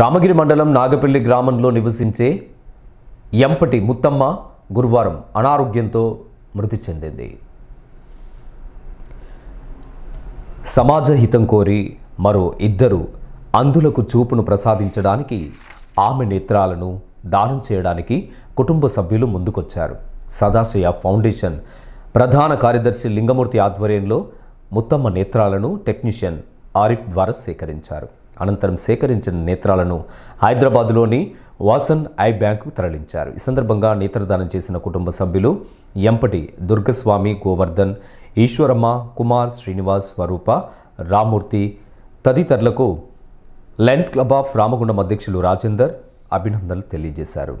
రామగిరి మండలం నాగపల్లి గ్రామంలో నివసించే ఎంపటి ముత్తమ్మ గురువారం అనారోగ్యంతో మృతి చెందింది సమాజ హితం కోరి మరో ఇద్దరు అందులకు చూపును ప్రసాదించడానికి ఆమె నేత్రాలను దానం చేయడానికి కుటుంబ సభ్యులు ముందుకొచ్చారు సదాశయ ఫౌండేషన్ ప్రధాన కార్యదర్శి లింగమూర్తి ఆధ్వర్యంలో ముత్తమ్మ నేత్రాలను టెక్నీషియన్ ఆరిఫ్ ద్వారా సేకరించారు అనంతరం సేకరించిన నేత్రాలను హైదరాబాదులోని వాసన్ ఐ బ్యాంకు తరలించారు ఈ సందర్భంగా నేత్రదానం చేసిన కుటుంబ సభ్యులు ఎంపటి దుర్గస్వామి గోవర్ధన్ ఈశ్వరమ్మ కుమార్ శ్రీనివాస్ స్వరూప రామూర్తి తదితరులకు లయన్స్ క్లబ్ ఆఫ్ రామగుండం అధ్యక్షులు రాజేందర్ అభినందనలు తెలియజేశారు